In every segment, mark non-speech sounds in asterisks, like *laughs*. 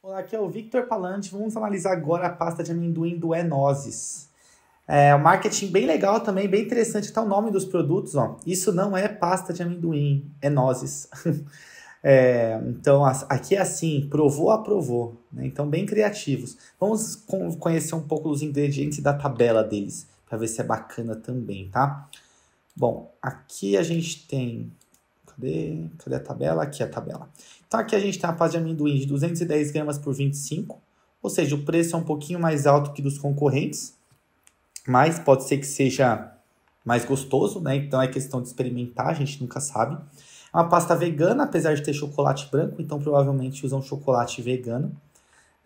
Olá, aqui é o Victor Palante. Vamos analisar agora a pasta de amendoim do Enoses. É um marketing bem legal também, bem interessante. Tá o nome dos produtos, ó. Isso não é pasta de amendoim, é nozes. *laughs* É, então, aqui é assim, provou, aprovou. Né? Então, bem criativos. Vamos conhecer um pouco dos ingredientes da tabela deles, para ver se é bacana também, tá? Bom, aqui a gente tem Cadê? Cadê a tabela? Aqui a tabela. Então aqui a gente tem a pasta de amendoim de 210 gramas por 25, ou seja, o preço é um pouquinho mais alto que dos concorrentes, mas pode ser que seja mais gostoso, né? Então é questão de experimentar, a gente nunca sabe. É uma pasta vegana, apesar de ter chocolate branco, então provavelmente usam chocolate vegano.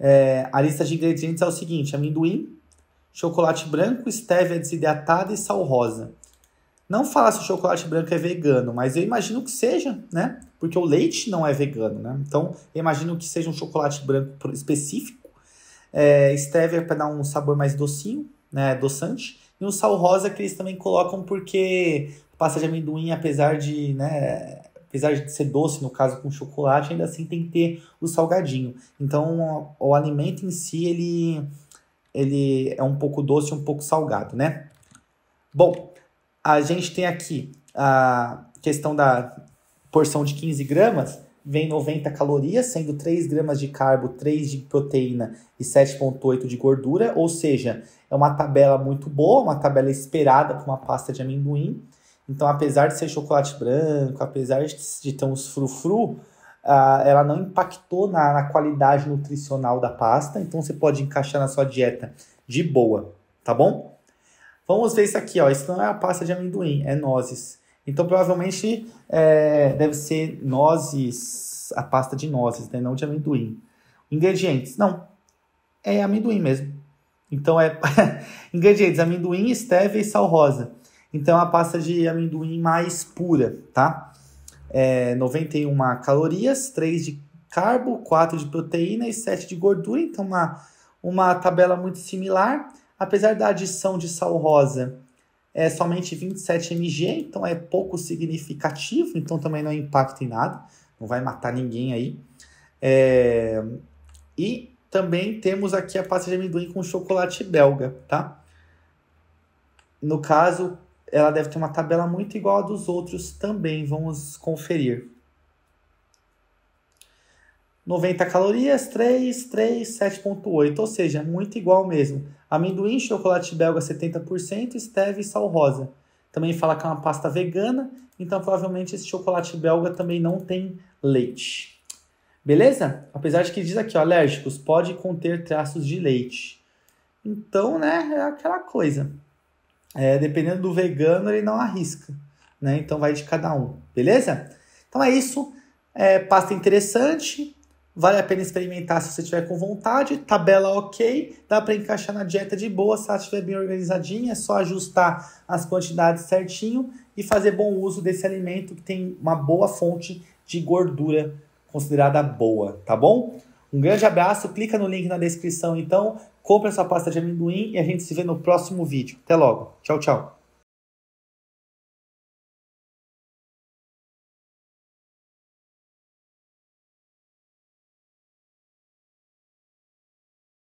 É, a lista de ingredientes é o seguinte: amendoim, chocolate branco, stevia desidratada e sal rosa. Não fala se o chocolate branco é vegano, mas eu imagino que seja, né? Porque o leite não é vegano, né? Então, eu imagino que seja um chocolate branco específico. É, stevia para dar um sabor mais docinho, né? Doçante. E um sal rosa que eles também colocam porque pasta de amendoim, apesar de, né, apesar de ser doce, no caso com chocolate, ainda assim tem que ter o salgadinho. Então, o, o alimento em si, ele, ele é um pouco doce, um pouco salgado, né? Bom, a gente tem aqui a questão da porção de 15 gramas, vem 90 calorias, sendo 3 gramas de carbo, 3 de proteína e 7,8 de gordura, ou seja, é uma tabela muito boa, uma tabela esperada para uma pasta de amendoim. Então, apesar de ser chocolate branco, apesar de ter uns frufru, Uh, ela não impactou na, na, qualidade nutricional da pasta, então você pode encaixar na sua dieta de boa, tá bom? Vamos ver isso aqui, ó. Isso não é a pasta de amendoim, é nozes. Então, provavelmente, é, deve ser nozes, a pasta de nozes, né? Não de amendoim. Ingredientes, não. É amendoim mesmo. Então, é *laughs* ingredientes, amendoim, stevia e sal rosa. Então, é a pasta de amendoim mais pura, tá? É 91 calorias, 3 de carbo, 4 de proteína e 7 de gordura. Então, uma, uma tabela muito similar. Apesar da adição de sal rosa é somente 27 mg, então é pouco significativo, então também não impacta em nada, não vai matar ninguém aí. É... E também temos aqui a pasta de amendoim com chocolate belga, tá? No caso, ela deve ter uma tabela muito igual a dos outros também, vamos conferir. 90 calorias, 3, 3, 7,8, ou seja, muito igual mesmo. Amendoim, chocolate belga 70%, esteve e sal rosa. Também fala que é uma pasta vegana, então provavelmente esse chocolate belga também não tem leite. Beleza? Apesar de que diz aqui, ó, alérgicos, pode conter traços de leite. Então, né, é aquela coisa. É, dependendo do vegano, ele não arrisca, né? Então vai de cada um, beleza? Então é isso. É, pasta interessante, Vale a pena experimentar se você tiver com vontade. Tabela ok, dá para encaixar na dieta de boa se ela estiver bem organizadinha. É só ajustar as quantidades certinho e fazer bom uso desse alimento que tem uma boa fonte de gordura considerada boa, tá bom? Um grande abraço, clica no link na descrição então, compra sua pasta de amendoim e a gente se vê no próximo vídeo. Até logo. Tchau, tchau.